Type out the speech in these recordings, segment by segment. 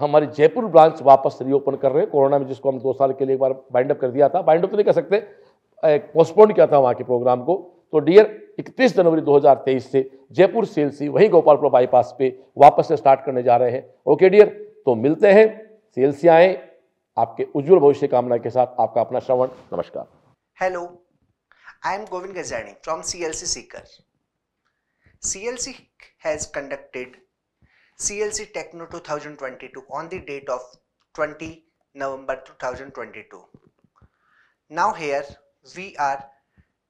हमारी जयपुर ब्रांच वापस रीओपन कर रहे हैं कोरोना में जिसको हम दो साल के लिए एक बार बाइंड अप कर दिया था बाइंड अप तो नहीं कर सकते पोस्टपोन किया था वहाँ के प्रोग्राम को तो डियर 31 जनवरी 2023 से जयपुर सीएलसी वहीं गोपालपुर बाईपास पे वापस से स्टार्ट करने जा रहे हैं ओके डियर तो मिलते हैं सीएलसी आए आपके उज्जवल भविष्य कामना के साथ आपका अपना श्रवण नमस्कार hello I am Govind Gajani from CLC Sikar CLC has conducted CLC Techno 2022 on the date of 20 November 2022. Now here we are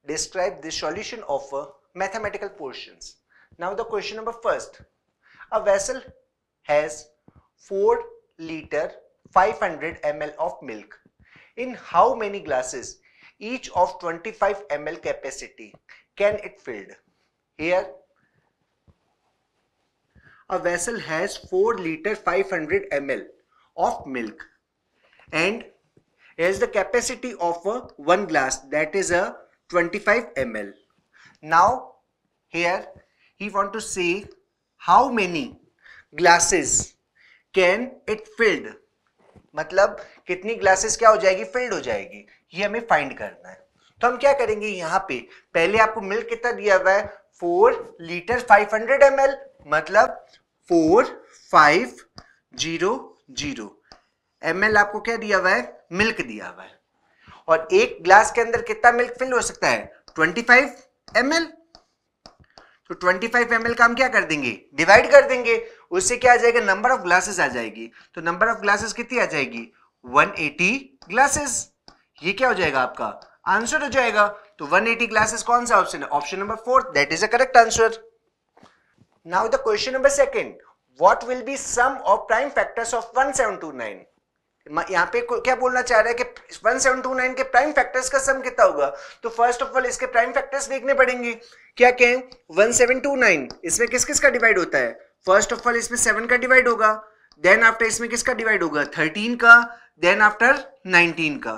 describe the solution of uh, mathematical portions. Now the question number first. A vessel has 4 liter 500 ml of milk. In how many glasses each of 25 ml capacity can it filled? Here a vessel has 4 liter 500 ml of milk and as the capacity of a one glass that is a 25 ml. Now here he want to see how many glasses can it filled मतलब कितनी glasses क्या हो जाएगी field हो जाएगी ये हमें find करना है तो हम क्या करेंगे यहाँ पे पहले आपको मिल्क कितना दिया हुआ है four litre five hundred M मतलब four five zero zero M आपको क्या दिया हुआ है मिल्क दिया हुआ है और एक ग्लास के अंदर कितना मिल्क फिल हो सकता है ट्वेंटी फाइव एम तो 25 फाइव एम का हम क्या कर देंगे डिवाइड कर देंगे उससे क्या आ जाएगा नंबर ऑफ ग्लासेस आ जाएगी तो नंबर ऑफ ग्लासेस कितनी आ जाएगी 180 ग्लासेस ये क्या हो जाएगा आपका आंसर हो जाएगा तो 180 ग्लासेस कौन सा ऑप्शन है option number fourth that is a correct answer Now the question number second, what will be sum of prime factors of 1729? यहाँ पे क्या बोलना चाह रहा है कि 1729 के प्राइम फैक्टर्स का सम कितना होगा तो फर्स्ट ऑफ ऑल इसके प्राइम फैक्टर्स देखने पड़ेंगे क्या कहें 1729 इसमें किस किस का डिवाइड होता है फर्स्ट ऑफ ऑल इसमें सेवन का डिवाइड होगा देन आफ्टर इसमें किसका डिवाइड होगा थर्टीन का देन आफ्टर नाइनटीन का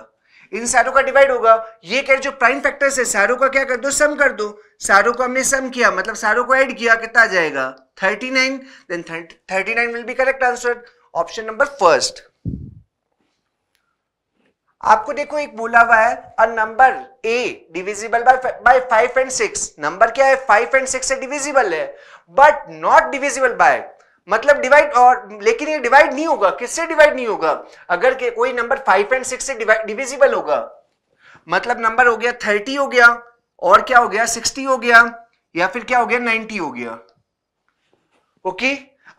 इन सारों का डिवाइड होगा ये कह जो प्राइम फैक्टर्स है सारों का क्या कर दो सम कर दो सारों को हमने सम किया मतलब सारों को ऐड किया कितना आ जाएगा 39 then 39 will be correct answer option number first आपको देखो एक बोला हुआ है a number A divisible by by five and six number क्या है फाइव एंड सिक्स से डिविजिबल है बट नॉट डिविजिबल बाय मतलब डिवाइड और लेकिन ये डिवाइड नहीं होगा किससे डिवाइड नहीं होगा अगर के कोई नंबर फाइव एंड सिक्स से डिविजिबल होगा मतलब नंबर हो गया थर्टी हो गया और क्या हो गया सिक्सटी हो गया या फिर क्या हो गया नाइन्टी हो गया ओके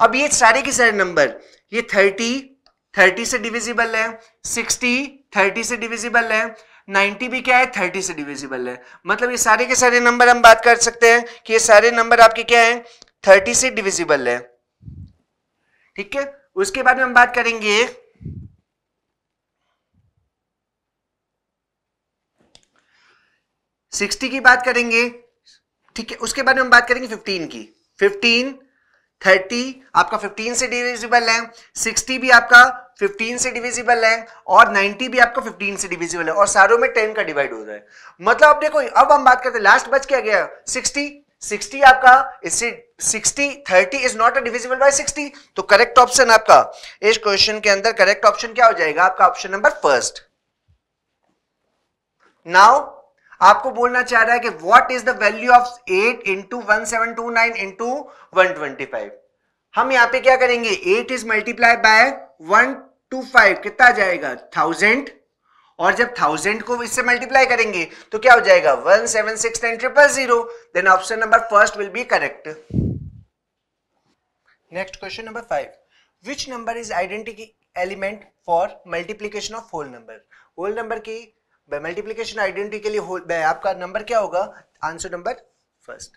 अब ये सारे के सारे नंबर ये थर्टी थर्टी से डिविजिबल है सिक्सटी थर्टी से डिविजिबल है 90 भी क्या है 30 से डिविजिबल है मतलब ये सारे के सारे नंबर हम बात कर सकते हैं कि ये सारे नंबर आपके क्या है 30 से डिविजिबल है ठीक है उसके बाद में हम बात करेंगे सिक्सटी की बात करेंगे ठीक है उसके बाद में हम बात करेंगे फिफ्टीन की फिफ्टीन थर्टी आपका फिफ्टीन से डिविजिबल है सिक्सटी भी आपका फिफ्टीन से डिविजिबल है और नाइनटी भी आपका फिफ्टीन से डिविजिबल है और सारों में टेन का डिवाइड हो रहा है मतलब आप देखो अब हम बात करते हैं लास्ट बच क्या गया सिक्सटी 60 आपका sixty thirty 30 is not a divisible by 60 तो करेक्ट ऑप्शन आपका इस क्वेश्चन के अंदर करेक्ट ऑप्शन क्या हो जाएगा आपका ऑप्शन नंबर फर्स्ट नाउ आपको बोलना चाह रहा है कि what is the value of 8 into one seven two nine into one twenty five हम यहां पे क्या करेंगे 8 इज मल्टीप्लाई बाय फाइव कितना जाएगा थाउजेंड और जब थाउजेंड को इससे मल्टीप्लाई करेंगे तो क्या हो जाएगा one seven six nine triple zero then option number first will be correct next question number five which number is identity element for multiplication of whole number whole number की multiplication identity के लिए whole आपका number क्या होगा answer number first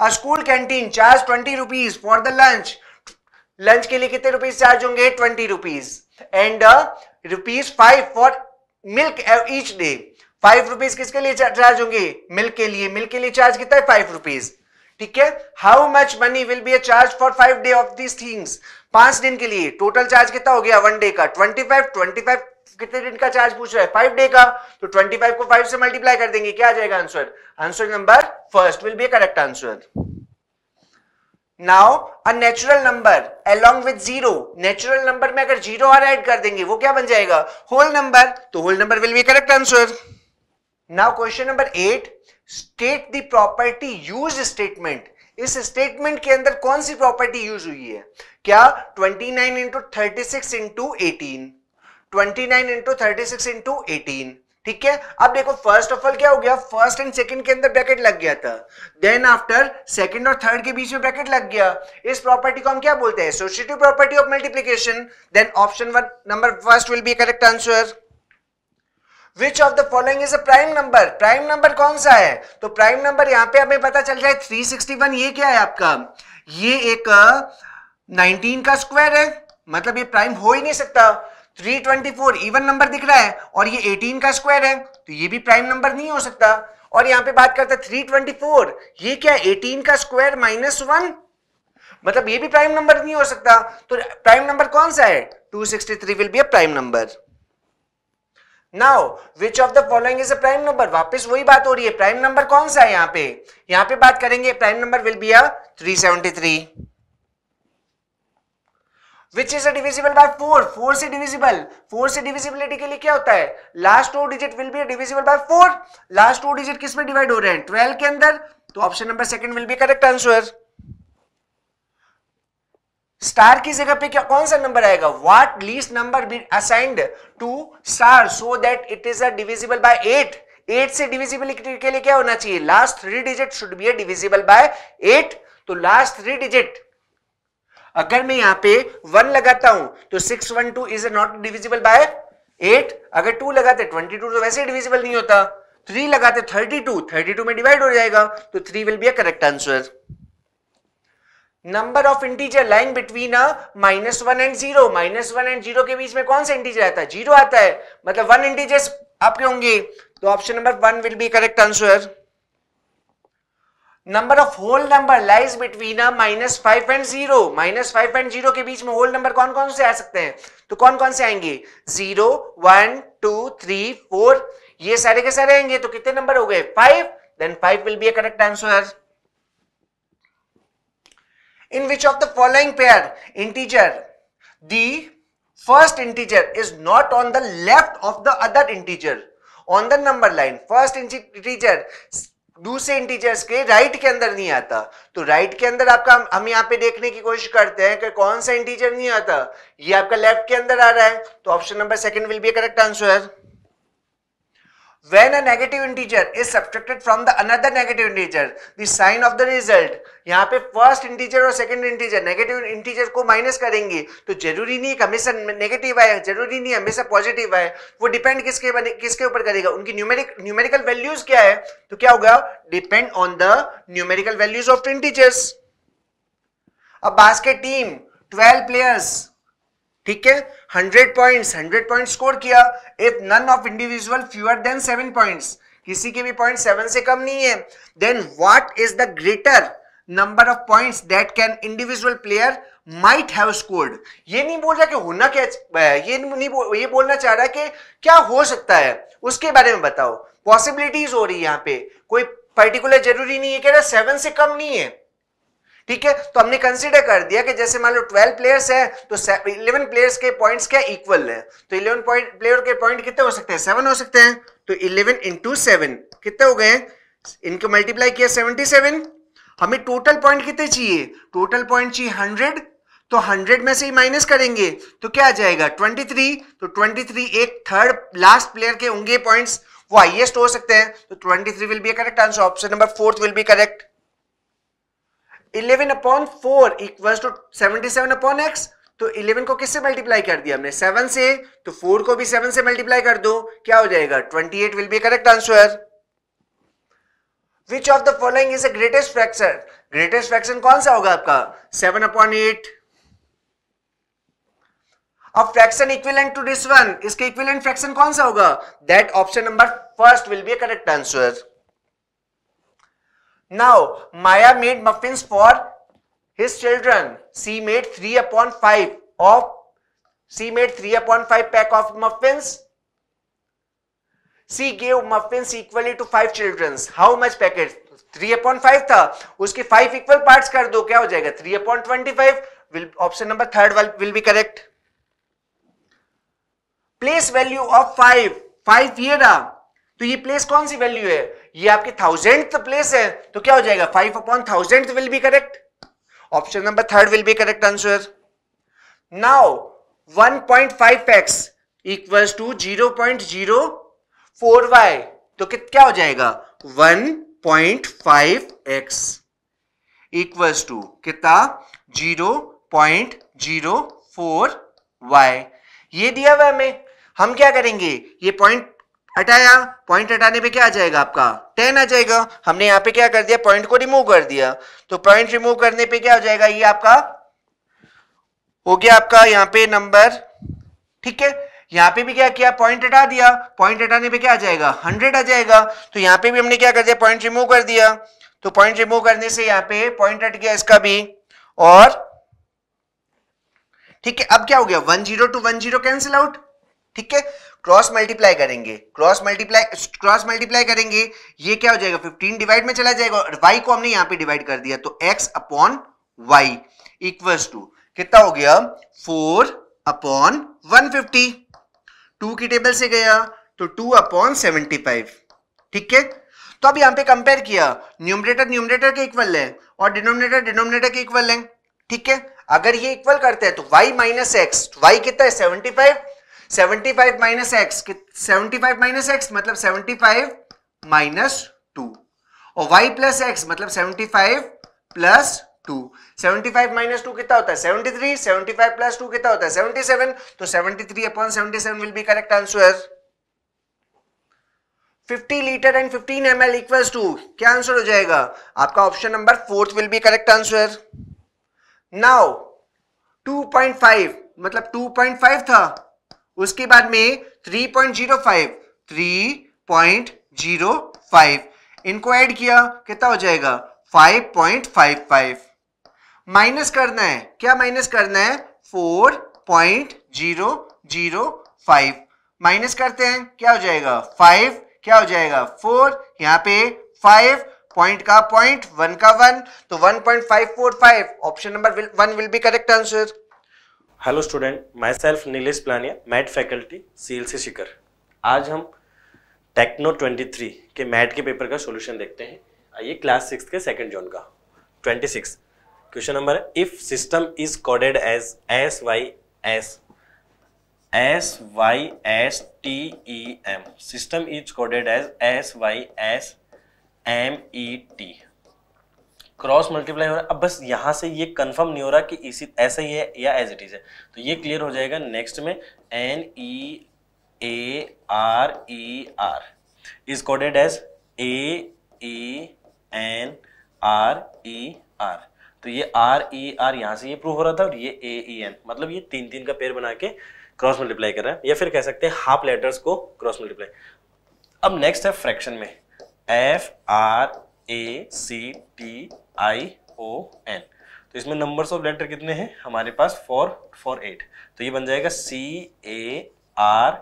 a school canteen charge twenty rupees for the lunch lunch के लिए कितने rupees charge होंगे twenty rupees and rupees five for milk each day five rupees किसके लिए चार्ज होंगे मिल्क के लिए मिल्क के लिए चार्ज कितना है फाइव रुपीज ठीक है how much money will be charge for five day of these things पांच दिन के लिए टोटल चार्ज कितना हो गया वन डे का ट्वेंटी फाइव ट्वेंटी फाइव कितने दिन का चार्ज पूछ रहा है फाइव डे का तो ट्वेंटी फाइव को फाइव से मल्टीप्लाई कर देंगे क्या आ जाएगा answer answer number first will be correct answer now a natural number along with zero natural number में अगर जीरो और ऐड कर देंगे वो क्या बन जाएगा होल नंबर तो whole number will be correct answer now question number eight state the property use statement इस स्टेटमेंट के अंदर कौन सी प्रॉपर्टी यूज हुई है क्या 29 nine into thirty six into eighteen twenty nine into thirty six into eighteen ठीक है अब देखो फर्स्ट ऑफ ऑल क्या हो गया फर्स्ट एंड सेकंड के अंदर ब्रैकेट लग गया था देन आफ्टर सेकंड और थर्ड के बीच में ब्रैकेट लग गया इस प्रॉपर्टी को हम क्या बोलते हैं associative property of multiplication then option one number first will be correct answer Which of the following is a prime number? Prime number कौन सा है तो प्राइम नंबर यहां पर हमें पता चल रहा है 361 ये क्या है आपका ये एक 19 uh, का स्क्वायर है मतलब ये प्राइम हो ही नहीं सकता 324 इवन नंबर दिख रहा है और ये 18 का स्क्वायर है तो ये भी प्राइम नंबर नहीं हो सकता और यहाँ पे बात करते हैं 324 ये क्या 18 का स्क्वायर माइनस वन मतलब ये भी प्राइम नंबर नहीं हो सकता तो प्राइम नंबर कौन सा है 263 will be a prime number now which of the following is a prime number वापस वही बात हो रही है प्राइम नंबर कौन सा है यहाँ पे यहाँ पे बात करेंगे prime number will be a 373 which is divisible by four four से डिविजिबल फोर से डिविजिबिलिटी के लिए क्या होता है last two digit will be divisible by four last two digit में डिवाइड हो रहे हैं ट्वेल्व के अंदर तो option number second will be correct answer star की जगह पे क्या कौन सा नंबर आएगा what least number be assigned to star so that it is a divisible by eight eight से डिविजिबिलिटी के लिए क्या होना चाहिए last three digit should be divisible by eight तो लास्ट थ्री डिजिट अगर मैं यहां पे वन लगाता हूं तो six one two is not divisible by eight अगर टू लगाते ट्वेंटी टू तो वैसे डिविजिबल नहीं होता थ्री लगाते थर्टी टू थर्टी टू में डिवाइड हो जाएगा तो three will be a correct answer number of integer line between a minus one and zero minus one and zero के बीच में कौन सा इंटीजर आता है जीरो आता है मतलब वन इंटीजर्स आपके होंगे तो option number one will be correct answer number of whole number lies between a minus five and zero minus five and zero के बीच में होल नंबर कौन कौन से आ सकते हैं तो कौन कौन से आएंगे zero one two three four ये सारे के सारे आएंगे तो कितने नंबर हो गए five then five will be a correct answer in which of the following pair integer the first integer is not on the left of the other integer on the number line first integer दूसरे integers के right के अंदर नहीं आता तो right के अंदर आपका हम यहाँ पे देखने की कोशिश करते हैं कि कौन सा इंटीजर नहीं आता ये आपका लेफ्ट के अंदर आ रहा है तो option number second will be correct answer when a negative integer is subtracted from the another negative integer the sign of the result यहाँ पे फर्स्ट इंटीजर और सेकंड इंटीजर नेगेटिव इंटीजर को माइनस करेंगे तो जरूरी नहीं हमेशा नेगेटिव आए जरूरी नहीं हमेशा पॉजिटिव आए वो डिपेंड किसके बने किसके ऊपर करेगा उनकी न्यूमेरिक न्यूमेरिकल वैल्यूज क्या है तो क्या होगा depend on the numerical values of integers अब बास्केट टीम 12 प्लेयर्स ठीक है hundred point hundred point score किया if none of individual fewer than seven points किसी के भी पॉइंट सेवन से कम नहीं है then what is the greater number of point that can individual player might have scored ये नहीं बोल रहा कि होना क्या ये नहीं बोल, ये बोलना चाह रहा है कि क्या हो सकता है उसके बारे में बताओ पॉसिबिलिटीज हो रही है यहाँ पे कोई पर्टिकुलर जरूरी नहीं है कह रहा सेवन से कम नहीं है ठीक है तो हमने कंसिडर कर दिया कि जैसे मान लो 12 प्लेयर्स है तो 11 प्लेयर्स के पॉइंट्स क्या इक्वल है तो 11 पॉइंट प्लेयर के पॉइंट कितने हो सकते हैं सेवन हो सकते हैं तो 11 इंटू सेवन कितने हो गए इनको मल्टीप्लाई किया 77 हमें टोटल पॉइंट कितने चाहिए टोटल पॉइंट चाहिए हंड्रेड तो 100 में से ही माइनस करेंगे तो क्या आ जाएगा 23 तो 23 एक थर्ड लास्ट प्लेयर के होंगे पॉइंट्स वो हाइएस्ट हो सकते हैं तो 23 will be correct answer option number fourth will be correct eleven upon four equal to seventy seven upon x तो इलेवन को किससे मल्टीप्लाई कर दिया हमने सेवन से तो फोर को भी सेवन से मल्टीप्लाई कर दो क्या हो जाएगा twenty eight will be correct answer which of the following is a greatest fraction greatest fraction कौन सा होगा आपका सेवन अपॉन एट अब fraction equivalent to this one इसके इक्विवेलेंट फ्रैक्शन कौन सा होगा that option number first will be correct answer Now, Maya made muffins for his children. She made 3 upon 5 of, she made 3 upon 5 pack of muffins. She gave muffins equally to 5 children. How much packet? 3 upon 5 था उसके 5 equal parts कर दो क्या हो जाएगा 3 upon 25 will, option number third will, will be correct. Place value of 5 5 ये रहा तो ये place कौन सी value है ये आपकी थाउजेंड प्लेस है तो क्या हो जाएगा five upon thousand will be correct option number third will be correct answer now 1.5x equals to y तो क्या हो जाएगा 1.5x इक्वल टू कितना zero zero point four y ये दिया हुआ हमें हम क्या करेंगे ये पॉइंट हटाया पॉइंट हटाने पे क्या आ जाएगा आपका टेन आ जाएगा हमने यहाँ पे क्या कर दिया पॉइंट को रिमूव कर दिया तो पॉइंट रिमूव करने पे क्या हो जाएगा ये आपका हो गया आपका यहाँ पे नंबर ठीक है यहाँ पे भी क्या किया पॉइंट हटा दिया पॉइंट हटाने पे क्या आ जाएगा हंड्रेड आ जाएगा तो यहाँ पे भी हमने क्या कर दिया पॉइंट रिमूव कर दिया तो पॉइंट रिमूव करने से यहाँ पे पॉइंट हट गया इसका भी और ठीक है अब क्या हो गया one zero two one zero cancel out ठीक है क्रॉस मल्टीप्लाई करेंगे क्रॉस मल्टीप्लाई क्रॉस मल्टीप्लाई करेंगे ये क्या हो जाएगा 15 डिवाइड में चला जाएगा और वाई को हमने यहां पे डिवाइड कर दिया तो x upon y equals to कितना हो गया four upon one fifty two की टेबल से गया तो टू अपॉन सेवेंटी फाइव ठीक है तो अब यहां पे कंपेयर किया न्यूमरेटर न्यूमरेटर के इक्वल है और डिनोमिनेटर डिनोमिनेटर के इक्वल है ठीक है अगर ये इक्वल करते हैं तो y माइनस एक्स वाई कितना है seventy five seventy five minus x seventy five minus x मतलब सेवेंटी फाइव माइनस टू और वाई प्लस एक्स मतलब seventy five plus two seventy five minus two कितना होता है seventy three seventy five plus two कितना होता है seventy seven तो seventy three upon seventy seven will be correct answer 50 litre and 15 M L equals to क्या आंसर हो जाएगा आपका option number fourth will be correct answer now 2.5 मतलब 2.5 था उसके बाद में 3.05 3.05 इनको ऐड किया कितना हो जाएगा 5.55 माइनस करना है क्या माइनस करना है 4.005 माइनस करते हैं क्या हो जाएगा 5 क्या हो जाएगा 4 यहां पे 5 पॉइंट का पॉइंट वन का वन तो 1.545 option number one will be correct answer hello student my self Nilesh Planiya math faculty C L C Sikar आज हम टेक्नो 23 के मैट के पेपर का सॉल्यूशन देखते हैं आइए क्लास सिक्स के सेकंड जोन का 26 क्वेश्चन नंबर है if system is coded as S Y S S Y S T E M system is coded as S Y S M E T cross multiply हो रहा है अब बस यहाँ से ये कंफर्म नहीं हो रहा कि इसी ऐसा ही है या एज इट इज़ है तो ये क्लियर हो जाएगा नेक्स्ट में N E A R E R is coded as A E N R E R तो ये आर ई आर यहाँ से ये प्रूव हो रहा था और ये ए ई एन मतलब ये तीन तीन का पेयर बना के क्रॉस मल्टीप्लाई कर रहा है या फिर कह सकते हैं हाफ लेटर्स को क्रॉस मल्टीप्लाई अब नेक्स्ट है फ्रैक्शन में F R A C T I O N तो इसमें नंबर्स ऑफ लेटर कितने हैं हमारे पास फोर फोर एट तो ये बन जाएगा C A R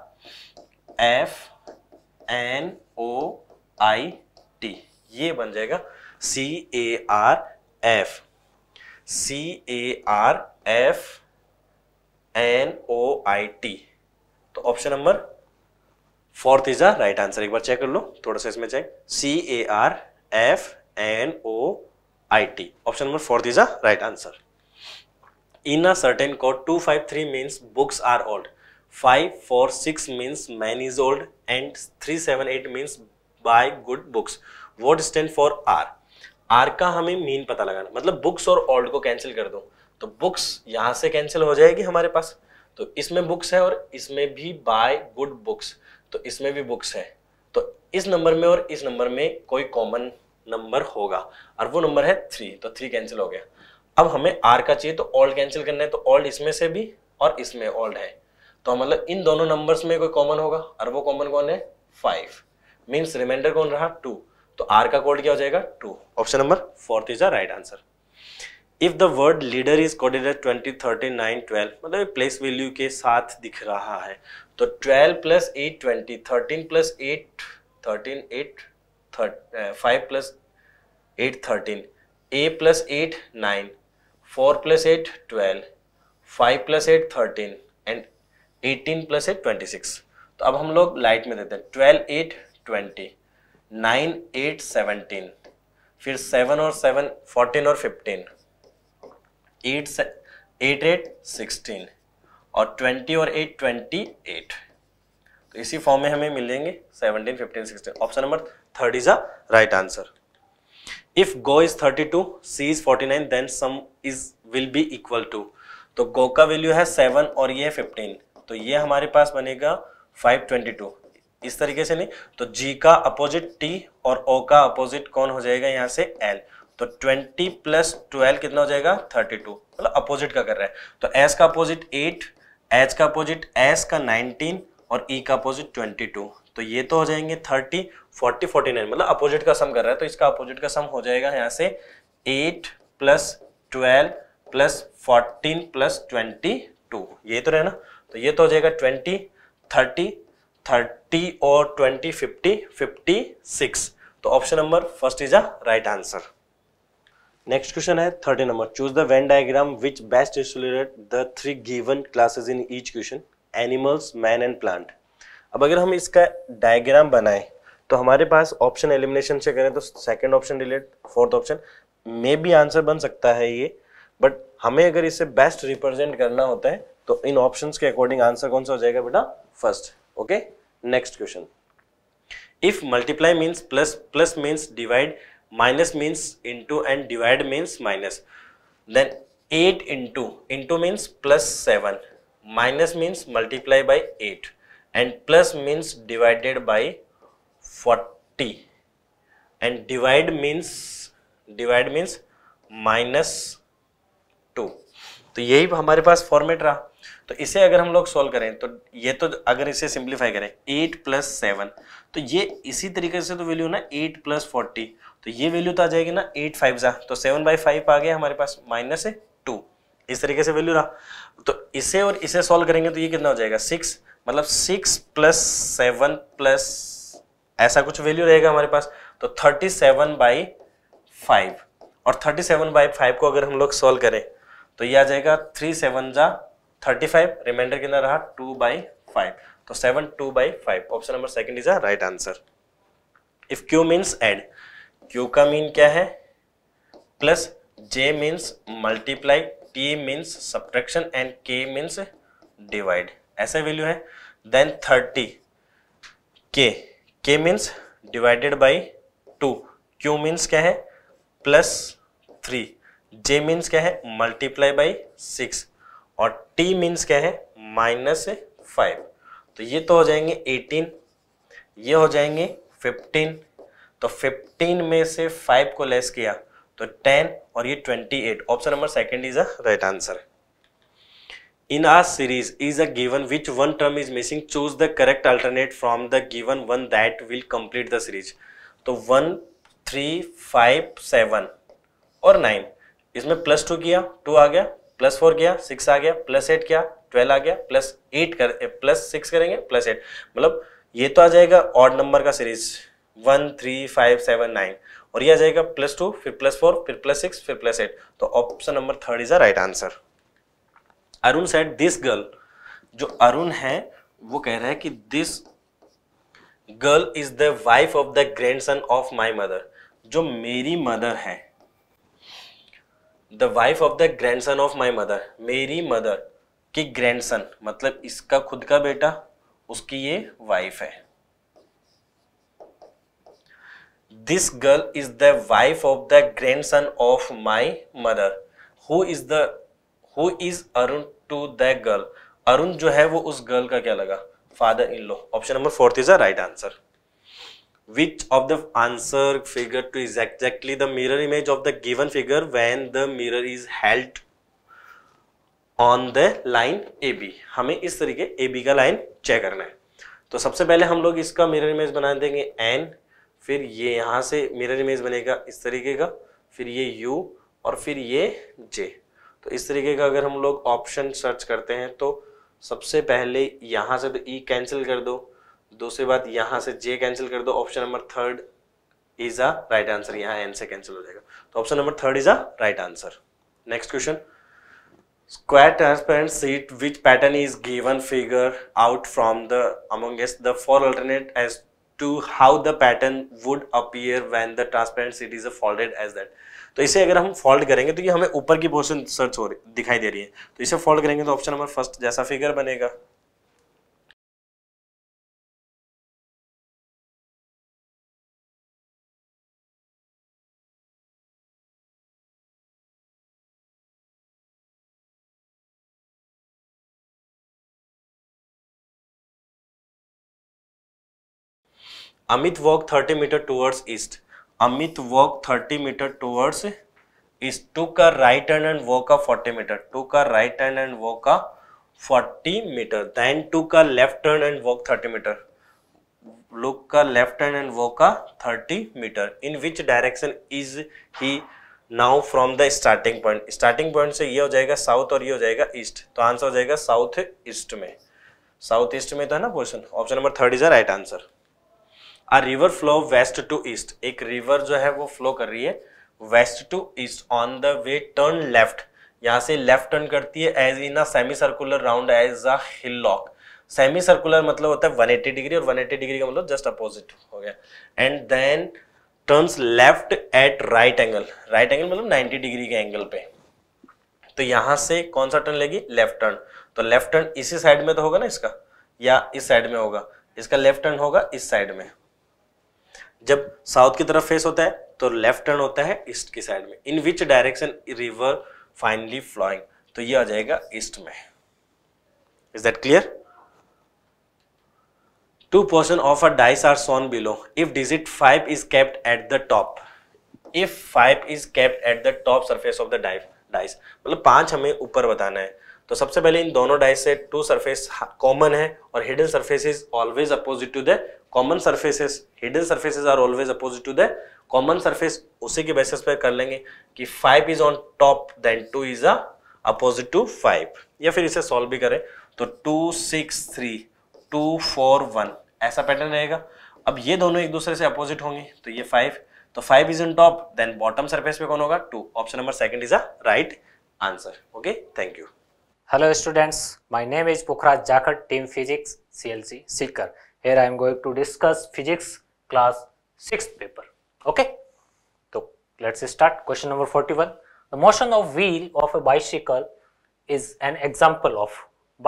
F N O I T ये बन जाएगा C A R F C A R F N O I T तो option number fourth is the right answer एक बार चेक कर लो थोड़ा सा इसमें check C A R F N O IT. Option number four is a right answer. In a certain code, two five three means books are old, Five four six means man is old and three seven eight means buy good books. What stand for R? R का हमें mean पता लगाना मतलब books और old को cancel कर दो तो books यहाँ से cancel हो जाएगी हमारे पास तो इसमें books है और इसमें भी buy good books. तो इसमें भी books है तो इस नंबर में और इस नंबर में कोई कॉमन नंबर होगा और वो नंबर है थ्री तो थ्री कैंसिल हो गया अब हमें आर का चाहिए तो ऑल्ट कैंसिल करना है तो ऑल्ट इसमें से भी और इसमें ऑल्ट है तो मतलब इन दोनों नंबर्स में कोई कॉमन होगा और वो कॉमन कौन है फाइव मीन्स रिमाइंडर कौन रहा टू तो आर का कोड क्या हो जाएगा two option number fourth is the right answer if the word leader is coded twenty thirty nine twelve मतलब प्लेस वैल्यू के साथ दिख रहा है तो twelve plus eight twenty thirteen plus eight thirteen eight five plus eight thirteen A plus eight nine four plus eight twelve five plus eight thirteen and eighteen plus eight twenty six तो अब हम लोग light में देते हैं twelve eight twenty nine eight seventeen फिर seven और seven fourteen और fifteen eight eight eight sixteen और ट्वेंटी और एट ट्वेंटी एट तो इसी फॉर्म में हमें मिलेंगे seventeen fifteen sixteen option number Third is a right answer. If Go is 32, C is 49, then sum is will be equal to. तो गो का value है 7 और ये है 15. तो ये हमारे पास बनेगा 522. इस तरीके से नहीं तो G का अपोजिट T और O का अपोजिट कौन हो जाएगा यहां से L. तो 20 प्लस ट्वेल्व कितना हो जाएगा 32 मतलब अपोजिट का कर रहा है तो S का अपोजिट 8, H का अपोजिट S का 19 और E का अपोजिट 22 तो ये तो हो जाएंगे 30 फोर्टी फोर्टी नाइन मतलब अपोजिट का सम कर रहा है तो इसका अपोजिट का सम हो जाएगा यहाँ से eight plus twelve plus fourteen plus twenty two ये तो रहे ना तो ये तो हो जाएगा ट्वेंटी थर्टी थर्टी और ट्वेंटी फिफ्टी फिफ्टी सिक्स तो option number first is a right answer next question है thirty number choose the Venn diagram which best insulated the three given classes in each question animals man and plant अब अगर हम इसका diagram बनाएं तो हमारे पास option elimination से करें तो second option relate fourth option मे भी आंसर बन सकता है ये बट हमें अगर इसे बेस्ट रिप्रेजेंट करना होता है तो इन ऑप्शंस के अकॉर्डिंग आंसर कौन सा हो जाएगा बेटा first okay next question if multiply means plus plus means divide minus means into and divide means minus then eight into into means plus seven minus means multiply by eight and plus means divided by 40 and divide means divide means minus two तो यही हमारे पास format रहा तो इसे अगर हम लोग solve करें तो ये तो अगर इसे सिंप्लीफाई करें एट प्लस सेवन तो ये इसी तरीके से तो वैल्यू ना एट प्लस फोर्टी तो ये वैल्यू तो आ जाएगी ना एट फाइव जा तो सेवन बाई फाइव आ गया हमारे पास माइनस टू इस तरीके से वैल्यू रहा तो इसे और इसे सॉल्व करेंगे तो ये कितना हो जाएगा सिक्स मतलब सिक्स प्लस सेवन प्लस ऐसा कुछ वैल्यू रहेगा हमारे पास तो थर्टी सेवन बाई फाइव और थर्टी सेवन बाई फाइव को अगर हम लोग सॉल्व करें तो ये आ जाएगा थ्री सेवन जा थर्टी फाइव रिमाइंडर कितना रहा टू बाई फाइव तो seven two by five option number second is a right answer if Q means add Q का मीन क्या है plus J means multiply T means subtraction and K means divide ऐसे value है then thirty K K means divided by two Q means क्या है plus three J means क्या है multiply by six और टी मीन्स क्या है minus five तो ये तो हो जाएंगे एटीन ये हो जाएंगे फिफ्टीन तो फिफ्टीन में से फाइव को लेस किया तो टेन और ये twenty eight option number second is a right answer In our series is a given which one term is missing choose the correct alternate from the given one that will complete the series. तो one three five seven और nine इसमें plus two किया two आ गया plus four किया six आ गया plus eight किया ट्वेल्व आ गया प्लस एट कर प्लस eh, सिक्स करेंगे प्लस एट मतलब ये तो आ जाएगा ऑड नंबर का series one three five seven nine और ये आ जाएगा प्लस टू फिर प्लस फोर फिर प्लस सिक्स फिर प्लस एट तो option number third is a right answer Arun said this girl जो अरुण है वो कह रहा है कि this girl is the wife of the son of my mother जो मेरी मदर है द wife of the son of my मदर मेरी मदर की ग्रैंड सन मतलब इसका खुद का बेटा उसकी ये वाइफ है this girl is the wife of the son of my mother who is the who is Arun to that girl Arun जो है वो उस गर्ल का क्या लगा father in law option number fourth is a right answer which of the answer figure to is exactly the mirror image of the given figure when the mirror is held on the line AB हमें इस तरीके AB का line check करना है तो सबसे पहले हम लोग इसका मिरर इमेज बना देंगे N फिर ये यहाँ से मिरर इमेज बनेगा इस तरीके का फिर ये U और फिर ये J तो इस तरीके का अगर हम लोग ऑप्शन सर्च करते हैं तो सबसे पहले यहाँ से तो ई e कैंसिल कर दो दूसरी बात यहाँ से जे कैंसिल कर दो option number third is a right answer यहाँ एन से कैंसिल हो जाएगा तो option number third is a right answer next question square transparent sheet which pattern is given figure out from the amongst the four alternate as to how the pattern would appear when the transparent sheet is a folded as that तो इसे अगर हम fold करेंगे तो ये हमें ऊपर की पोर्शन सर्च हो रही दिखाई दे रही है तो इसे फोल्ड करेंगे तो ऑप्शन नंबर फर्स्ट जैसा फिगर बनेगा Amit walk 30 metre towards east Amit walk 30 metre towards is to का राइट हैंड एंड वॉक का 40 मीटर टू का राइट हैंड एंड वॉक का 40 मीटर देन टू का left hand and walk 30 metre look का left hand and walk का 30 metre in which direction is he now from the starting point starting point से ये हो जाएगा south और ये हो जाएगा ईस्ट तो आंसर हो जाएगा साउथ ईस्ट में साउथ ईस्ट में तो है ना question option number third is the right answer a river flow west to east एक रिवर जो है वो फ्लो कर रही है west to east on the way turn left यहाँ से लेफ्ट टर्न करती है as in a semi circular round as a hill lock semi circular मतलब होता है 180 डिग्री और 180 डिग्री का मतलब जस्ट अपोजिट हो गया and then turns left at right angle right angle मतलब 90 डिग्री के एंगल पे तो यहां से कौन सा टर्न लेगी लेफ्ट टर्न तो लेफ्ट टर्न इसी साइड में तो होगा ना इसका या इस साइड में होगा इसका लेफ्ट टर्न होगा इस साइड में जब साउथ की तरफ फेस होता है तो लेफ्ट टर्न होता है ईस्ट की साइड में in which direction river finally flowing तो ये आ जाएगा ईस्ट में is that clear two portion of a dice are shown below if digit five is capped at the top if five is capped at the top surface of the dice मतलब पांच हमें ऊपर बताना है तो सबसे पहले इन दोनों डाइस से टू सरफेस कॉमन है और hidden surface is always opposite to the common surfaces hidden surfaces are always opposite to the common surface उसी के बेसिस पर कर लेंगे कि five is on top then two is a opposite to five या फिर इसे सॉल्व भी करें तो two six three two four one ऐसा पैटर्न रहेगा अब ये दोनों एक दूसरे से अपोजिट होंगे तो ये फाइव तो five is in top then bottom surface पे कौन होगा two option number second is a right answer okay thank you Hello students, my name is Pukhraj Jakhat, Team Physics, CLC Seeker. Here I am going to discuss physics class 6th paper. Okay, so let's start question number 41. The motion of wheel of a bicycle is an example of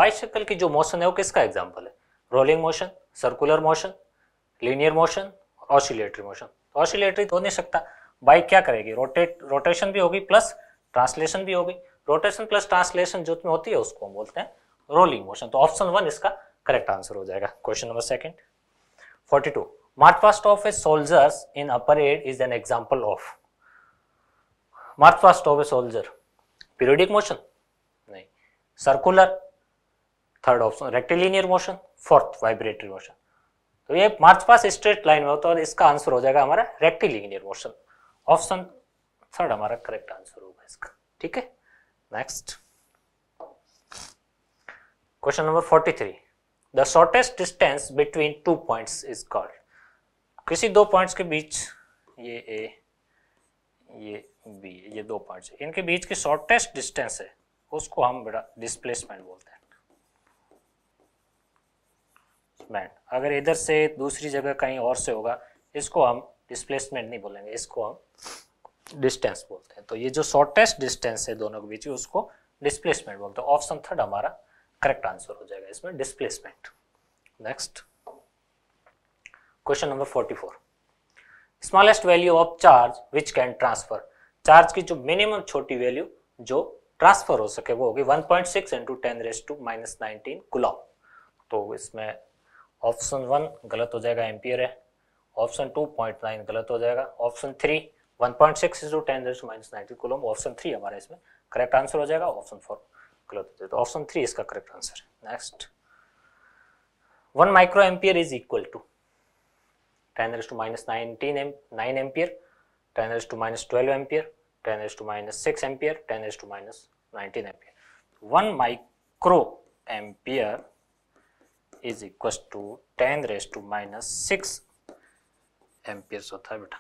bicycle की जो motion है वो किसका example है Rolling motion, circular motion, linear motion, oscillatory motion. oscillatory हो नहीं सकता bike क्या करेगी रोटेट रोटेशन भी होगी प्लस ट्रांसलेशन भी होगी रोटेशन प्लस ट्रांसलेशन जो में होती है उसको हम बोलते हैं रोलिंग मोशन तो ऑप्शन वन इसका करेक्ट आंसर हो जाएगा question number second forty two march of a soldiers in a parade is an example of march of a soldier periodic motion नहीं circular third option rectilinear motion fourth vibratory motion तो ये मार्च पास straight line में होता है और इसका answer हो जाएगा हमारा रेक्टिलिनियर मोशन ऑप्शन थर्ड हमारा करेक्ट आंसर होगा इसका ठीक है Next. Question number 43. The shortest distance between two points is called. किसी दो पॉइंट्स के बीच ये ए ये बी ये दो पॉइंट्स इनके बीच की शॉर्टेस्ट डिस्टेंस है उसको हम बड़ा डिस्प्लेसमेंट बोलते हैं बैंड अगर इधर से दूसरी जगह कहीं और से होगा इसको हम डिस्प्लेसमेंट नहीं बोलेंगे इसको हम डिस्टेंस बोलते हैं तो ये जो शॉर्टेस्ट डिस्टेंस है दोनों के बीच उसको डिस्प्लेसमेंट बोलते हैं ऑप्शन थर्ड हमारा करेक्ट आंसर हो जाएगा इसमें displacement next question number forty four smallest value of charge which can transfer charge की जो मिनिमम छोटी वैल्यू जो ट्रांसफर हो सके वो होगी 1.6 point six into ten raise to minus nineteen coulomb तो इसमें ऑप्शन वन गलत हो जाएगा एम्पियर है ऑप्शन टू पॉइंट नाइन गलत हो जाएगा ऑप्शन थ्री ऑप्शन थ्री हमारा इसमें करेक्ट आंसर हो जाएगा ऑप्शन फोर गलत हो तो जाएगा ऑप्शन थ्री इसका correct answer next one micro ampere is equal to ten raise to minus nineteen nine ampere ten raise to minus twelve ampere ten raise to minus six ampere ten raise to minus nineteen ampere one micro ampere is equal to ten raise to minus six ampere होता है बेटा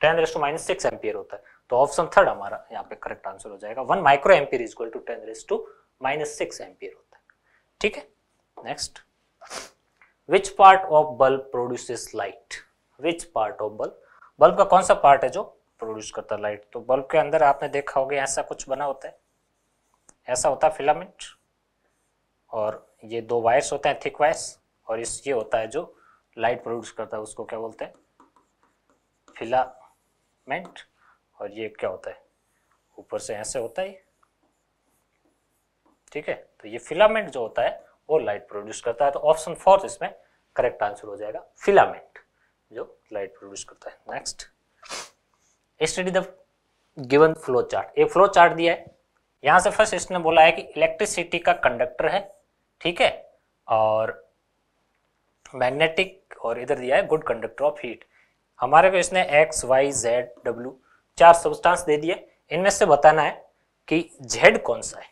ten raise to minus six ampere होता है तो option third हमारा यहाँ पे correct answer हो जाएगा one micro ampere is equal to ten raise to minus six ampere होता है ठीक है next which part of bulb produces light which part of bulb bulb का कौन सा पार्ट है जो प्रोड्यूस करता है लाइट तो बल्ब के अंदर आपने देखा होगा ऐसा कुछ बना होता है ऐसा होता है फिलामेंट और ये दो वायर्स होते हैं थिक वायर्स और इस ये होता है जो लाइट प्रोड्यूस करता है उसको क्या बोलते हैं फिला मेंट और ये क्या होता है ऊपर से ऐसे होता है ठीक है तो ये फिलामेंट जो होता है वो लाइट प्रोड्यूस करता है तो ऑप्शन फोर्थ तो इसमें करेक्ट आंसर हो जाएगा फिलामेंट जो लाइट प्रोड्यूस करता है next study the given flow chart एक फ्लो चार्ट दिया है यहां से फर्स्ट इसने बोला है कि इलेक्ट्रिसिटी का कंडक्टर है ठीक है और मैग्नेटिक और इधर दिया है गुड कंडक्टर ऑफ हीट हमारे को इसने एक्स वाई जेड डब्ल्यू चार सब्सटेंस दे दिए इनमें से बताना है कि जेड कौन सा है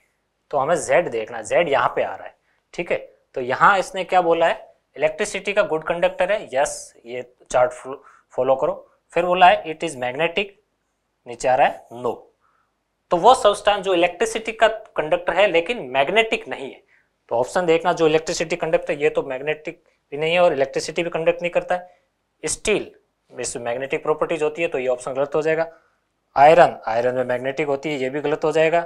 तो हमें जेड देखना जेड यहाँ पे आ रहा है ठीक है तो यहाँ इसने क्या बोला है इलेक्ट्रिसिटी का गुड कंडक्टर है यस ये चार्ट फॉलो करो फिर बोला है इट इज मैग्नेटिक नीचे आ रहा है नो तो वो सब्सटेंस जो इलेक्ट्रिसिटी का कंडक्टर है लेकिन मैग्नेटिक नहीं है तो ऑप्शन देखना जो इलेक्ट्रिसिटी कंडक्टर ये तो मैग्नेटिक भी नहीं है और इलेक्ट्रिसिटी भी कंडक्ट नहीं करता है स्टील इसमें मैग्नेटिक प्रॉपर्टीज होती है तो ये ऑप्शन गलत हो जाएगा आयरन आयरन में मैग्नेटिक होती है ये भी गलत हो जाएगा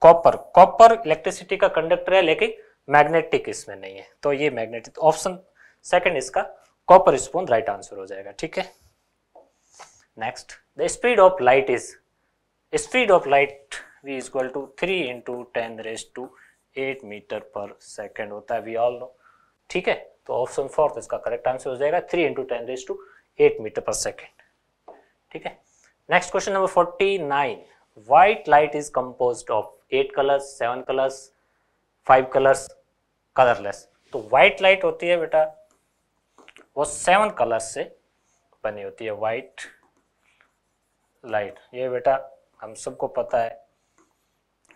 कॉपर कॉपर इलेक्ट्रिसिटी का कंडक्टर है लेकिन मैग्नेटिक इसमें नहीं है तो ये मैग्नेटिक ऑप्शन सेकंड इसका कॉपर स्पून राइट आंसर हो जाएगा ठीक है next the speed of light is speed of light v is equal to three into ten raise to eight metre पर सेकेंड होता है वी ऑल नो ठीक है तो ऑप्शन फोर्थ इसका करेक्ट आंसर हो जाएगा three into ten raise to eight metre पर सेकेंड ठीक है next question number forty nine white light is compose of eight colours seven colours five colours colourless तो व्हाइट लाइट होती है बेटा वो सेवन कलर्स से बनी होती है व्हाइट लाइट ये बेटा हम सबको पता है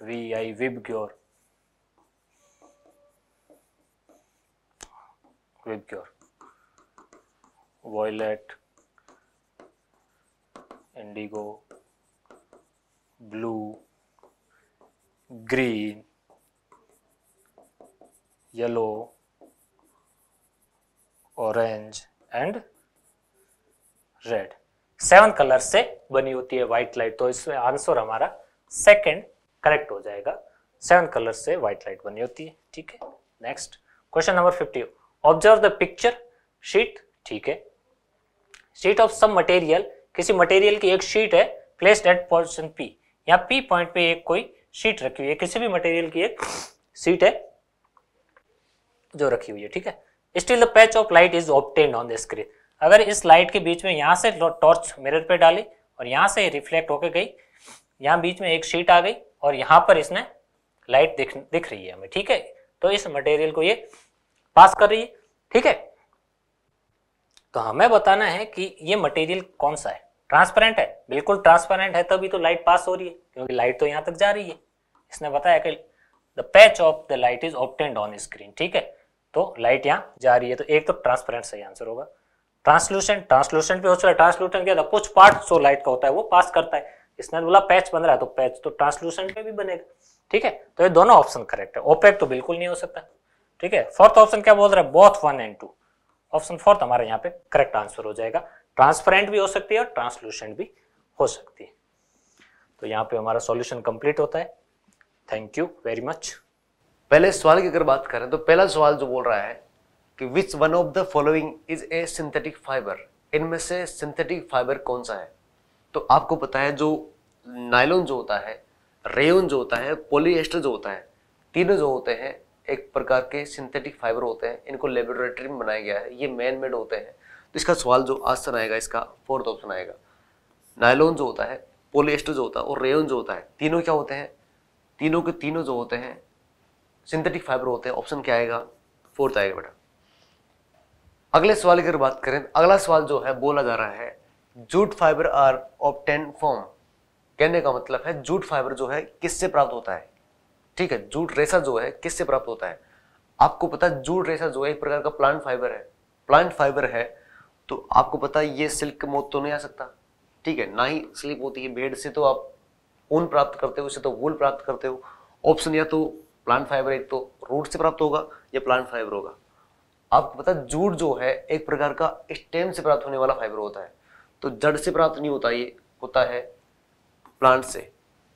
V I VIBGYOR VIBGYOR violet indigo blue green yellow orange and red seven colour से बनी होती है व्हाइट लाइट तो इसमें आंसर हमारा सेकंड करेक्ट हो जाएगा सेवन कलर से व्हाइट लाइट बनी होती है ठीक है next question number fifty observe the picture sheet ठीक है शीट ऑफ सम मटेरियल किसी मटेरियल की एक शीट है प्लेस्ड एट पोजिशन पी या पी पॉइंट पे एक कोई शीट रखी हुई है किसी भी मटेरियल की एक शीट है जो रखी हुई है ठीक है still the patch of light is obtain on the screen अगर इस लाइट के बीच में यहाँ से टॉर्च मिरर पे डाली और यहाँ से रिफ्लेक्ट होके गई यहाँ बीच में एक शीट आ गई और यहाँ पर इसने लाइट दिख दिख रही है हमें ठीक है तो इस मटेरियल को ये पास कर रही है ठीक है तो हमें बताना है कि ये मटेरियल कौन सा है ट्रांसपेरेंट है बिल्कुल ट्रांसपेरेंट है तभी तो लाइट पास हो रही है क्योंकि लाइट तो यहाँ तक जा रही है इसने बताया कि the patch of the light is obtained on screen ठीक है तो लाइट यहाँ जा रही है तो एक तो ट्रांसपेरेंट सही आंसर होगा ट्रांसलूशेंट ट्रांसलूशेंट भी हो चुका है क्या था कुछ पार्ट जो लाइट का होता है वो पास करता है इसने बोला पैच बन रहा है तो पैच तो ट्रांसलूशन में भी बनेगा ठीक है तो ये दोनों ऑप्शन करेक्ट है ओपेक तो बिल्कुल नहीं हो सकता ठीक है फोर्थ ऑप्शन क्या बोल रहा है both one and two option fourth हमारे यहाँ पे करेक्ट आंसर हो जाएगा ट्रांसपेरेंट भी हो सकती है और ट्रांसलूशेंट भी हो सकती है तो यहाँ पे हमारा सॉल्यूशन कंप्लीट होता है थैंक यू वेरी मच पहले सवाल की अगर बात करें तो पहला सवाल जो बोल रहा है कि which one of the following is a synthetic fibre इनमें से सिंथेटिक फाइबर कौन सा है तो आपको पता है जो नायलॉन जो होता है रेयन जो होता है पोलिएस्टर जो होता है तीनों जो होते हैं एक प्रकार के सिंथेटिक फाइबर होते हैं इनको लेबोरेटरी में बनाया गया है ये मैन मेड होते हैं तो इसका सवाल जो आसन आएगा इसका फोर्थ ऑप्शन आएगा नायलोन जो होता है पोलिएस्टर जो होता है और रेयन जो होता है तीनों क्या होते हैं तीनों के तीनों जो होते हैं सिंथेटिक फाइबर होते हैं ऑप्शन क्या आएगा फोर्थ आएगा बेटा अगले सवाल की अगर बात करें अगला सवाल जो है बोला जा रहा है jute fibre are obtain from कहने का मतलब है जूट फाइबर जो है किससे प्राप्त होता है ठीक है जूट रेशा जो है किससे प्राप्त होता है आपको पता है जूट रेशा जो है एक प्रकार का प्लांट फाइबर है प्लांट फाइबर है तो आपको पता है ये सिल्क मौत तो नहीं आ सकता ठीक है ना ही स्लिप होती है भेड़ से तो आप ऊन प्राप्त करते हो उससे तो वूल प्राप्त करते हो ऑप्शन या तो प्लांट फाइबर एक तो रूट से प्राप्त होगा या प्लांट फाइबर होगा आपको पता है जूट जो है एक प्रकार का स्टेम से प्राप्त होने वाला फाइबर होता है तो जड़ से प्राप्त नहीं होता ये होता है प्लांट से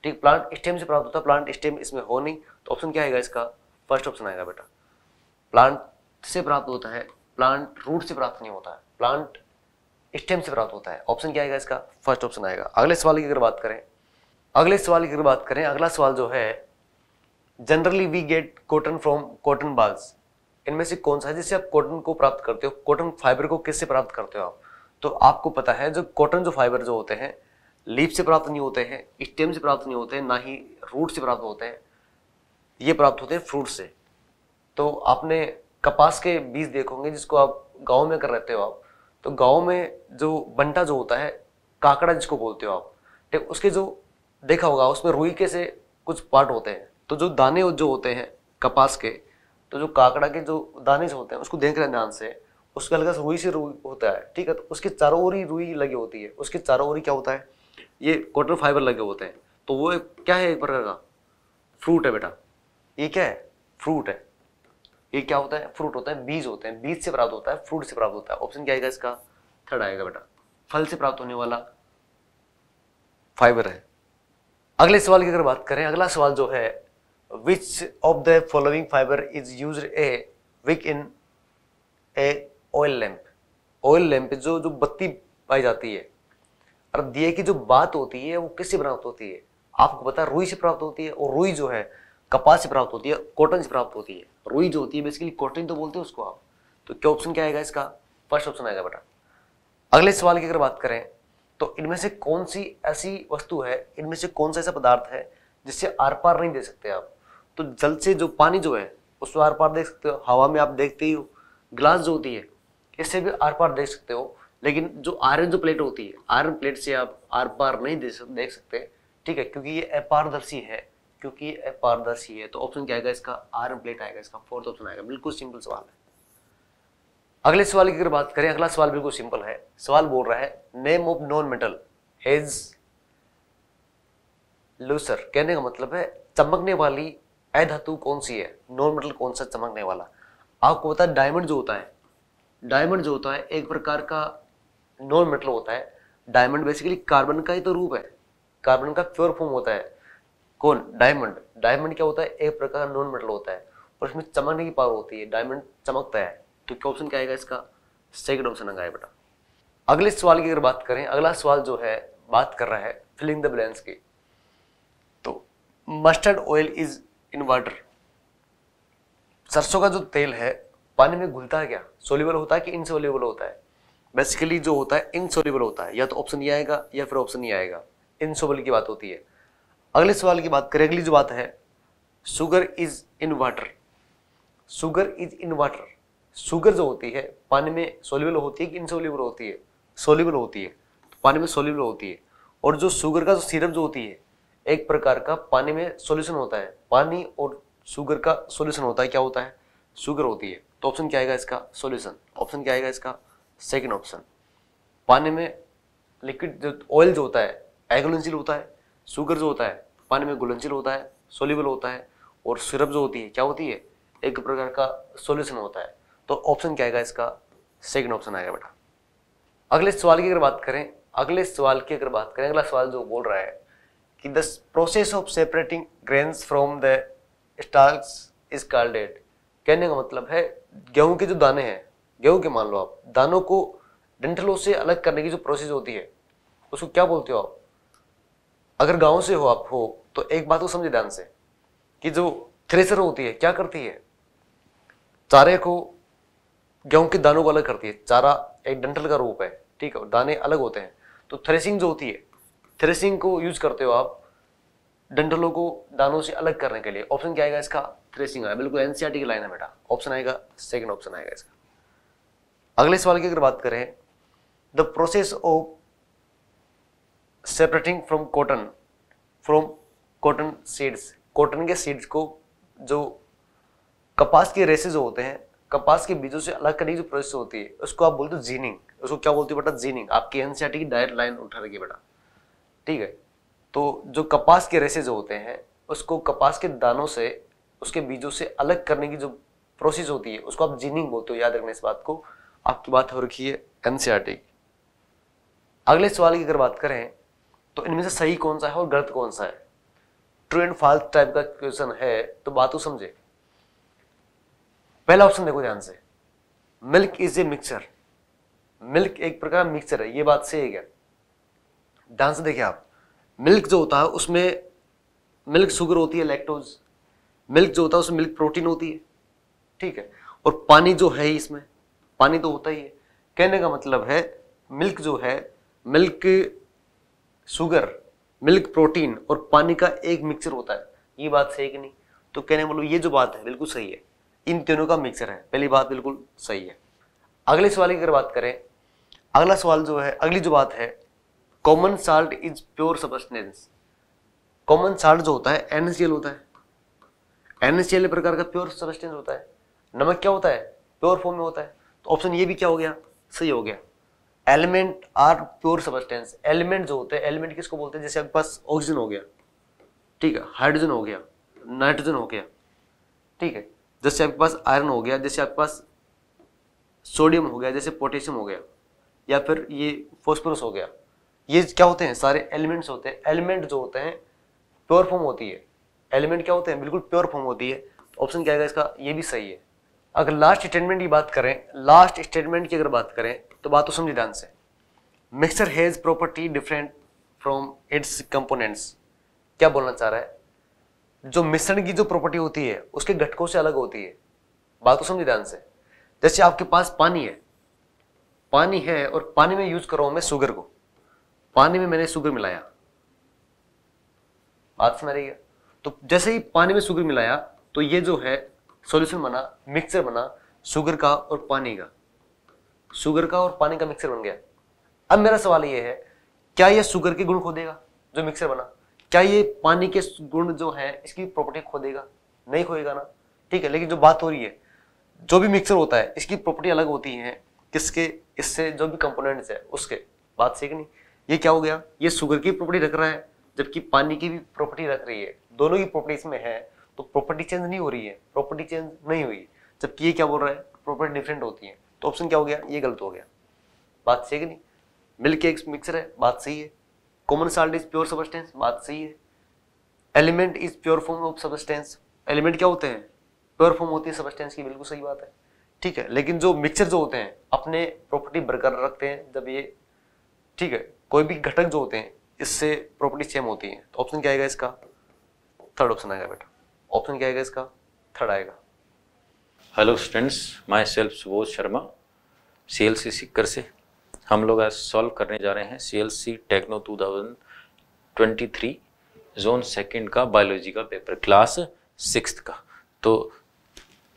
ठीक प्लांट तो स्टेम से प्राप्त होता है प्लांट स्टेम इसमें हो नहीं तो ऑप्शन क्या आएगा इसका फर्स्ट ऑप्शन आएगा बेटा प्लांट से प्राप्त होता है प्लांट रूट से प्राप्त नहीं होता है प्लांट स्टेम से प्राप्त होता है ऑप्शन क्या आएगा इसका फर्स्ट ऑप्शन आएगा अगले सवाल की अगर बात करें अगले सवाल की अगर बात करें अगला सवाल जो है generally we get cotton from cotton balls इनमें से कौन सा है जिससे आप कॉटन को प्राप्त करते हो कॉटन फाइबर को किससे प्राप्त करते हो आप तो आपको पता है जो कॉटन जो फाइबर जो होते हैं लीफ से प्राप्त नहीं होते हैं स्टेम से प्राप्त नहीं होते ना ही रूट से प्राप्त होते हैं ये प्राप्त होते हैं फ्रूट से तो आपने कपास के बीज देखोगे जिसको आप गाँव में कर रहते हो आप तो गाँव में जो बंटा जो होता है काकड़ा जिसको बोलते हो आप ठीक तो उसके जो देखा होगा उसमें रुई के से कुछ पार्ट होते हैं तो जो दाने जो होते हैं कपास के तो जो काकड़ा के जो दाने जो होते हैं उसको देख रहे हैं ध्यान से उसका से रुई से रुई होता है ठीक है तो उसके चारों ओर ही रुई लगी होती है उसके चारों ओर ही क्या होता है ये कॉटन फाइबर लगे होते हैं तो वो एक, क्या है एक प्रकार का फ्रूट है बेटा ये क्या है फ्रूट है ये क्या होता है फ्रूट होता है बीज होते हैं बीज से प्राप्त होता है फ्रूट से प्राप्त होता है ऑप्शन क्या आएगा इसका थर्ड आएगा बेटा फल से प्राप्त होने वाला फाइबर है अगले सवाल की अगर बात करें अगला सवाल जो है which of the following fibre is use a wick in a oil lamp oil lamp जो जो बत्ती पाई जाती है और दिए की जो बात होती है वो किससे प्राप्त होती है आपको पता है रुई से प्राप्त होती है और रुई जो है कपास से प्राप्त होती है कॉटन से प्राप्त होती है रुई जो होती है बेसिकली कॉटन तो बोलते हैं उसको आप तो क्या ऑप्शन क्या आएगा इसका फर्स्ट ऑप्शन आएगा बेटा अगले सवाल की अगर बात करें तो इनमें से कौन सी ऐसी वस्तु है इनमें से कौन सा ऐसा पदार्थ है जिससे आर पार नहीं दे सकते आप तो जल से जो पानी जो है उसको आर पार देख सकते हो हवा में आप देखते ही हो ग्लास जो होती है इससे भी आर पार देख सकते हो लेकिन जो आयरन जो प्लेट होती है आयरन प्लेट से आप आर पार नहीं देख सकते ठीक है क्योंकि ये अपारदर्शी है क्योंकि ये अपारदर्शी है तो ऑप्शन क्या आएगा इसका आयरन प्लेट आएगा इसका फोर्थ ऑप्शन आएगा बिल्कुल सिंपल सवाल है अगले सवाल की अगर बात करें अगला सवाल बिल्कुल सिंपल है सवाल बोल रहा है name of non metal has lustre कहने का मतलब है चमकने वाली अधातु कौन सी है नॉन मेटल कौन सा चमकने वाला आपको पता है डायमंड जो होता है डायमंड जो होता है एक प्रकार का नॉन मेटल होता है डायमंड बेसिकली कार्बन का ही तो रूप है कार्बन का प्योर फॉर्म होता है कौन डायमंड डायमंड क्या होता है एक प्रकार का नॉन मेटल होता है और इसमें चमकने की पावर होती है डायमंड चमकता है तो क्या ऑप्शन क्या आएगा इसका सेकंड ऑप्शन आएगा बेटा अगले सवाल की अगर बात करें अगला सवाल जो है बात कर रहा है फिलिंग द ब्लैंक्स की तो mustard oil is in water सरसों का जो तेल है पानी में घुलता है क्या सोल्यूबल होता है कि इनसोल्यूबल होता है बेसिकली जो होता है इनसोल्यूबल होता है या तो ऑप्शन ये आएगा या फिर ऑप्शन ये आएगा इनसोबल की बात होती है अगले सवाल की बात करें अगली जो बात है sugar is in water sugar is in water sugar जो होती है पानी में सोल्यूबल होती है कि इनसोल्यूबल होती है सोल्यूबल होती है तो पानी में सोल्यूबल होती है और जो शुगर का जो सिरप जो होती है एक प्रकार का पानी में सोल्यूशन होता है पानी और शुगर का सोल्यूशन होता है क्या होता है शुगर होती है तो ऑप्शन क्या आएगा इसका सोल्यूशन ऑप्शन क्या आएगा इसका सेकेंड ऑप्शन पानी में लिक्विड जो ऑयल जो होता है एगुलनशील होता है शुगर जो होता है पानी में घुलनशील होता है सोल्यूबल होता है और सिरप जो होती है क्या होती है एक प्रकार का सोल्यूशन होता है तो ऑप्शन क्या आएगा इसका सेकेंड ऑप्शन आएगा बेटा अगले सवाल की अगर बात करें अगले सवाल की अगर बात करें अगला सवाल जो बोल रहा है कि the process of separating grains from the stars is carded कहने का मतलब है गेहूं के जो दाने हैं गेहूं के मान लो आप दानों को डंठलों से अलग करने की जो प्रोसेस होती है उसको क्या बोलते हो आप अगर गाँव से हो आप हो तो एक बात को समझे ध्यान से कि जो थ्रेसर होती है क्या करती है चारे को गेहूं के दानों को अलग करती है चारा एक डंठल का रूप है ठीक है दाने अलग होते हैं तो थ्रेसिंग जो होती है थ्रेसिंग को यूज करते हो आप डंठलों को दानों से अलग करने के लिए ऑप्शन क्या आएगा इसका थ्रेसिंग आएगा बिल्कुल एनसीआरटी की लाइन है बेटा ऑप्शन आएगा सेकंड ऑप्शन आएगा इसका अगले सवाल की अगर बात करें the process of separating from cotton from cotton seeds cotton के सीड्स को जो कपास के रेसेज होते हैं कपास के बीजों से अलग करने की जो प्रोसेस होती है उसको आप बोलते हो जीनिंग उसको क्या बोलते हो बेटा जीनिंग आपकी एनसीआरटी की डायरेक्ट लाइन उठा रखी बेटा ठीक है तो जो कपास के रेसेज होते हैं उसको कपास के दानों से उसके बीजों से अलग करने की जो प्रोसेस होती है उसको आप जीनिंग बोलते हो याद रखना इस बात को आपकी बात हो रखी है एनसीआरटी e की अगले सवाल की अगर बात करें तो इनमें से सही कौन सा है और गलत कौन सा है ट्रू एंड फॉल्स टाइप का क्वेश्चन है तो बात को समझे पहला ऑप्शन देखो ध्यान से milk is a mixture milk एक प्रकार का मिक्सचर है ये बात सही है ध्यान से देखिए आप मिल्क जो होता है उसमें मिल्क शुगर होती है लैक्टोज मिल्क जो होता है उसमें मिल्क प्रोटीन होती है ठीक है और पानी जो है इसमें पानी तो होता ही है कहने का मतलब है मिल्क जो है मिल्क शुगर मिल्क प्रोटीन और पानी का एक मिक्सचर होता है ये बात सही कि नहीं तो कहने बोलो मतलब ये जो बात है बिल्कुल सही है इन तीनों का मिक्सर है पहली बात बिल्कुल सही है अगले सवाल की अगर बात करें अगला सवाल जो है अगली जो बात है common salt is pure substance common salt जो होता है एनएससीएल होता है एनएससीएल प्रकार का प्योर सबस्टेंस होता है नमक क्या होता है प्योर फॉर्म में होता है तो ऑप्शन ये भी क्या हो गया सही हो गया element are pure substance element जो होते हैं एलिमेंट किसको बोलते हैं जैसे आपके पास ऑक्सीजन हो गया ठीक है हाइड्रोजन हो गया नाइट्रोजन हो गया ठीक है जैसे आपके पास आयरन हो गया जैसे आपके पास सोडियम हो गया जैसे पोटेशियम हो गया या फिर ये फॉस्फोरस हो गया ये क्या होते हैं सारे एलिमेंट्स होते हैं एलिमेंट जो होते हैं प्योर फॉर्म होती है एलिमेंट क्या होते हैं बिल्कुल प्योर फॉर्म होती है ऑप्शन क्या है इसका ये भी सही है अगर लास्ट स्टेटमेंट की बात करें लास्ट स्टेटमेंट की अगर बात करें तो बात तो समझे ध्यान से mixture has property different from its components क्या बोलना चाह रहा है जो मिश्रण की जो प्रॉपर्टी होती है उसके घटकों से अलग होती है बात तो समझे ध्यान से जैसे आपके पास पानी है पानी है और पानी में यूज कर रहा हूं मैं शुगर को पानी में मैंने शुगर मिलाया बात समझ रही है तो जैसे ही पानी में शुगर मिलाया तो ये जो है सॉल्यूशन बना मिक्सर बना शुगर का और पानी का शुगर का और पानी का मिक्सर बन गया अब मेरा सवाल यह है क्या यह शुगर के गुण खो देगा जो मिक्सर बना क्या ये पानी के गुण जो है इसकी प्रॉपर्टी खो देगा नहीं खोएगा ना ठीक है लेकिन जो बात हो रही है जो भी मिक्सर होता है इसकी प्रॉपर्टी अलग होती है किसके इससे जो भी कंपोनेंट्स है उसके बात सीख नहीं ये क्या हो गया ये शुगर की प्रॉपर्टी रख रहा है जबकि पानी की भी प्रॉपर्टी रख रही है दोनों की प्रॉपर्टी इसमें है तो प्रॉपर्टी चेंज नहीं हो रही है प्रॉपर्टी चेंज नहीं हुई जबकि ये क्या बोल रहा है प्रॉपर्टी डिफरेंट होती है तो ऑप्शन क्या हो गया ये गलत हो गया बात सही कि नहीं मिल्क एक मिक्सर है बात सही है common salt is pure substance बात सही है element is pure form of substance element क्या होते हैं प्योर फॉर्म होती है सबस्टेंस की बिल्कुल सही बात है ठीक है लेकिन जो मिक्सर जो होते हैं अपने प्रॉपर्टी बरकरार रखते हैं जब ये ठीक है कोई भी घटक जो होते हैं इससे प्रॉपर्टी सेम होती है तो ऑप्शन क्या आएगा इसका थर्ड ऑप्शन आएगा बेटा ऑप्शन क्या आएगा इसका थर्ड आएगा hello students myself Subodh Sharma C L C Sikar से हम लोग आज सॉल्व करने जा रहे हैं C L C Techno two thousand twenty three zone second का बायोलॉजी का पेपर क्लास सिक्स का तो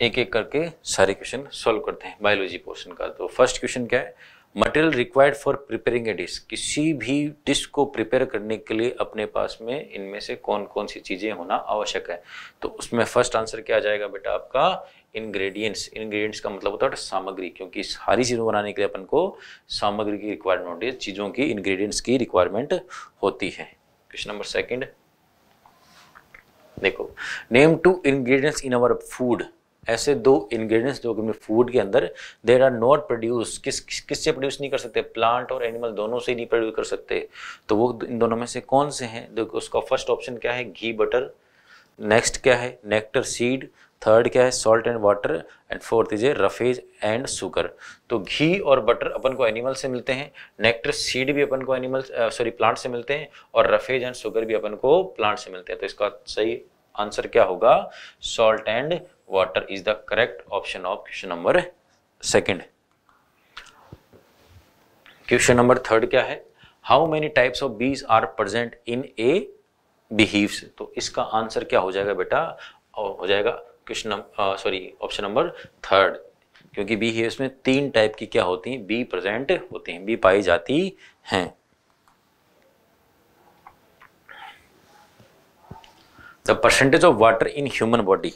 एक एक करके सारे क्वेश्चन सॉल्व करते हैं बायोलॉजी पोर्शन का तो फर्स्ट क्वेश्चन क्या है material required for preparing a dish किसी भी डिश को प्रिपेयर करने के लिए अपने पास में इनमें से कौन कौन सी चीज़ें होना आवश्यक है तो उसमें फर्स्ट आंसर क्या आ जाएगा बेटा आपका इंग्रेडिएंट्स इंग्रेडिएंट्स का मतलब होता है सामग्री क्योंकि सारी चीज़ों बनाने के लिए अपन को सामग्री की रिक्वायरमेंट होती है चीज़ों की इंग्रेडिएंट्स की रिक्वायरमेंट होती है क्वेश्चन नंबर सेकेंड देखो name two ingredients in our food ऐसे दो इंग्रेडिएंट्स जो कि फूड के अंदर देर आर नॉट प्रोड्यूस किस किस से प्रोड्यूस नहीं कर सकते प्लांट और एनिमल दोनों से नहीं प्रोड्यूस कर सकते तो वो इन दोनों में से कौन से हैं देखो उसका फर्स्ट ऑप्शन क्या है घी बटर नेक्स्ट क्या है नेक्टर सीड थर्ड क्या है salt and water and fourth is a roughage and sugar तो घी और बटर अपन को एनिमल से मिलते हैं नेक्टर सीड भी अपन को एनिमल सॉरी प्लांट से मिलते हैं और रफेज एंड सुगर भी अपन को प्लांट से मिलते हैं तो इसका सही आंसर क्या होगा salt and water is the correct option of question number second question number third क्या है how many types of bees are present in a beehives तो इसका आंसर क्या हो जाएगा बेटा हो जाएगा question sorry option number third क्योंकि बी हीव्स में तीन टाइप की क्या होती हैं बी प्रेजेंट होती हैं बी पाई जाती हैं the percentage of water in human body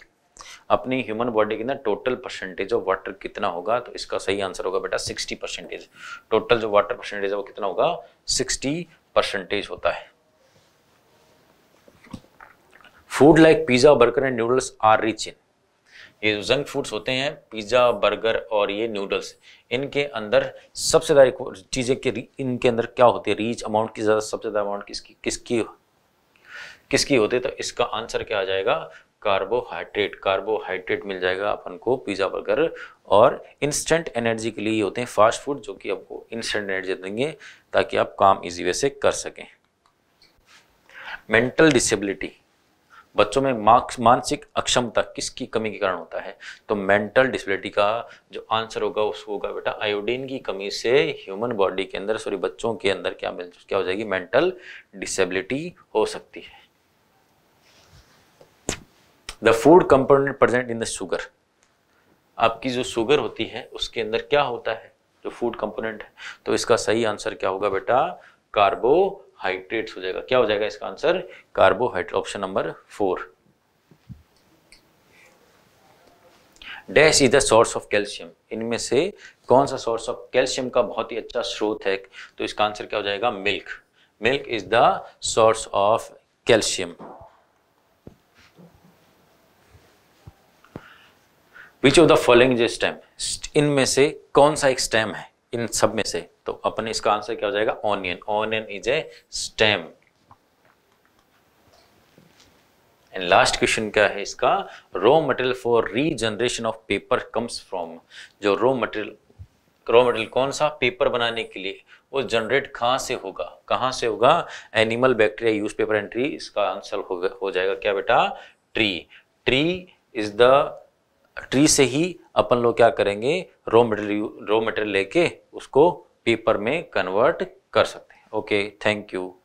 अपनी ह्यूमन बॉडी के अंदर टोटल परसेंटेज ऑफ वाटर कितना होगा तो इसका सही आंसर होगा बेटा सिक्सटी परसेंटेज टोटल जो वाटर परसेंटेज है वो कितना होगा सिक्सटी परसेंटेज होता है food like pizza burger and noodles are rich in ये जंक फूड्स होते हैं पिज़्ज़ा बर्गर और ये नूडल्स इनके अंदर सबसे ज़्यादा चीज़ें के इनके अंदर क्या होती है रीच अमाउंट की ज़्यादा सबसे ज़्यादा अमाउंट किसकी किसकी किसकी होती है तो इसका आंसर क्या आ जाएगा कार्बोहाइड्रेट कार्बोहाइड्रेट मिल जाएगा अपन को पिज़्ज़ा बर्गर और इंस्टेंट एनर्जी के लिए होते हैं फास्ट फूड जो कि आपको इंस्टेंट एनर्जी देंगे ताकि आप काम इजी वे से कर सकें मेंटल डिसेबिलिटी बच्चों में मार्क्स मानसिक अक्षमता किसकी कमी के कारण होता है तो मेंटल डिसेबिलिटी का जो आंसर होगा उसको होगा बेटा आयोडीन की कमी से ह्यूमन बॉडी के अंदर सॉरी बच्चों के अंदर क्या मिल क्या हो जाएगी मेंटल डिसेबिलिटी हो सकती है the food component present in the sugar आपकी जो शुगर होती है उसके अंदर क्या होता है जो फूड कंपोनेंट है तो इसका सही आंसर क्या होगा बेटा कार्बोहाइड्रेट्स हो जाएगा क्या हो जाएगा इसका answer carbohydrate option number four dash is the source of calcium इनमें से कौन सा सोर्स ऑफ कैल्शियम का बहुत ही अच्छा स्रोत है तो इसका आंसर क्या हो जाएगा milk milk is the source of calcium which of the following जो स्टेम इनमें से कौन सा एक स्टेम है इन सब में से तो अपने इसका आंसर क्या हो जाएगा onion onion is a stem and last question क्या है इसका raw material for regeneration of paper comes from जो रॉ मटेरियल रॉ मटेरियल कौन सा पेपर बनाने के लिए वो जनरेट कहाँ से होगा कहाँ से होगा animal bacteria use paper and tree इसका आंसर हो, हो जाएगा क्या बेटा tree tree is the tree से ही अपन लोग क्या करेंगे रॉ मटेरियल रॉ मटेरियल लेके उसको पेपर में कन्वर्ट कर सकते हैं ओके थैंक यू